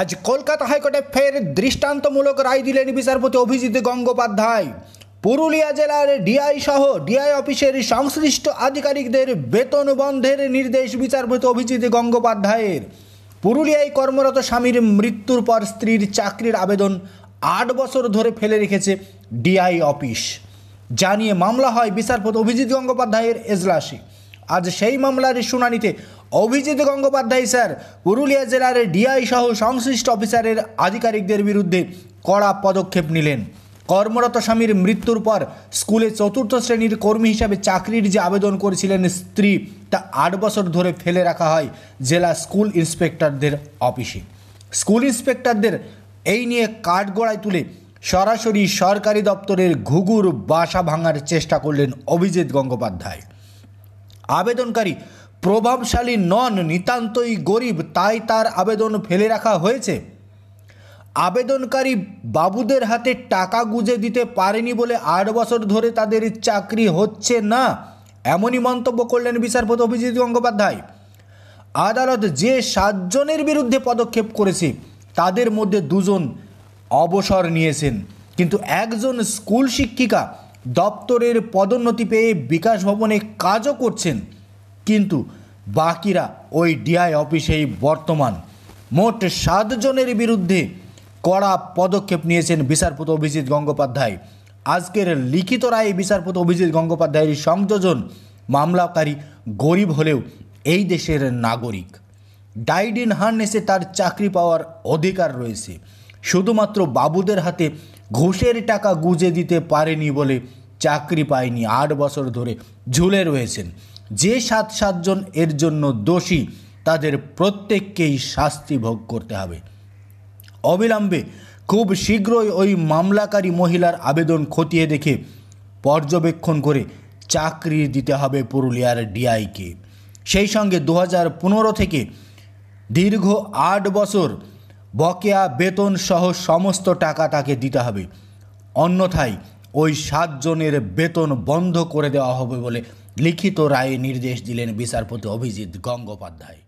আজ কলকাতা হাইকোর্টে ফের দৃষ্টান্তমূলক রায় দিলেন বিচারপতি অভিজিৎ গঙ্গোপাধ্যায় পুরুলিয়া জেলার ডিআই সহ ডিআই অফিসের সংশ্লিষ্ট আধিকারিকদের বেতন বন্ধের নির্দেশ বিচারপতি অভিজিৎ গঙ্গোপাধ্যায়ের পুরুলিয়ায় কর্মরত স্বামীর মৃত্যুর পর স্ত্রীর চাকরির আবেদন আট বছর ধরে ফেলে রেখেছে ডিআই অফিস জানিয়ে মামলা হয় বিচারপতি অভিজিৎ গঙ্গোপাধ্যায়ের এজলাসে আজ সেই মামলার শুনানিতে অভিজিৎ গঙ্গোপাধ্যায় স্যার পুরুলিয়া জেলার ডিআই সহ সংশ্লিষ্ট অফিসারের আধিকারিকদের বিরুদ্ধে কড়া পদক্ষেপ নিলেন কর্মরত স্বামীর মৃত্যুর পর স্কুলে চতুর্থ শ্রেণীর কর্মী হিসাবে চাকরির যে আবেদন করেছিলেন স্ত্রী তা আট বছর ধরে ফেলে রাখা হয় জেলা স্কুল ইন্সপেক্টরদের অফিসে স্কুল ইন্সপেক্টরদের এই নিয়ে কাঠগড়ায় তুলে সরাসরি সরকারি দপ্তরের ঘুঘুর বাসা ভাঙার চেষ্টা করলেন অভিজিৎ গঙ্গোপাধ্যায় আবেদনকারী প্রভাবশালী নন নিতান্তই গরিব তাই তার আবেদন ফেলে রাখা হয়েছে আবেদনকারী বাবুদের হাতে টাকা গুঁজে দিতে পারেনি বলে আট বছর ধরে তাদের চাকরি হচ্ছে না এমনই মন্তব্য করলেন বিচারপতি অভিজিৎ গঙ্গোপাধ্যায় আদালত যে সাতজনের বিরুদ্ধে পদক্ষেপ করেছে তাদের মধ্যে দুজন অবসর নিয়েছেন কিন্তু একজন স্কুল শিক্ষিকা দপ্তরের পদোন্নতি পেয়ে বিকাশ ভবনে কাজও করছেন কিন্তু বাকিরা ওই ডিআই অফিসেই বর্তমান মোট সাতজনের বিরুদ্ধে কড়া পদক্ষেপ নিয়েছেন বিচারপতি অভিজিৎ গঙ্গোপাধ্যায় আজকের লিখিত রায়ে বিচারপতি অভিজিৎ গঙ্গোপাধ্যায়ের সংযোজন মামলাকারী গরিব হলেও এই দেশের নাগরিক ডাইডিন হার্নেসে তার চাকরি পাওয়ার অধিকার রয়েছে শুধুমাত্র বাবুদের হাতে ঘুষের টাকা গুজে দিতে পারেনি বলে চাকরি পায়নি আট বছর ধরে ঝুলে রয়েছেন যে সাত সাতজন এর জন্য দোষী তাদের প্রত্যেককেই শাস্তি ভোগ করতে হবে অবিলম্বে খুব শীঘ্রই ওই মামলাকারী মহিলার আবেদন খতিয়ে দেখে পর্যবেক্ষণ করে চাকরি দিতে হবে পুরুলিয়ার ডিআইকে সেই সঙ্গে দু থেকে দীর্ঘ আট বছর বকেয়া বেতন সহ সমস্ত টাকা তাকে দিতে হবে অন্যথায় ওই সাতজনের বেতন বন্ধ করে দেওয়া হবে বলে লিখিত রায়ে নির্দেশ দিলেন বিচারপতি অভিজিৎ গঙ্গোপাধ্যায়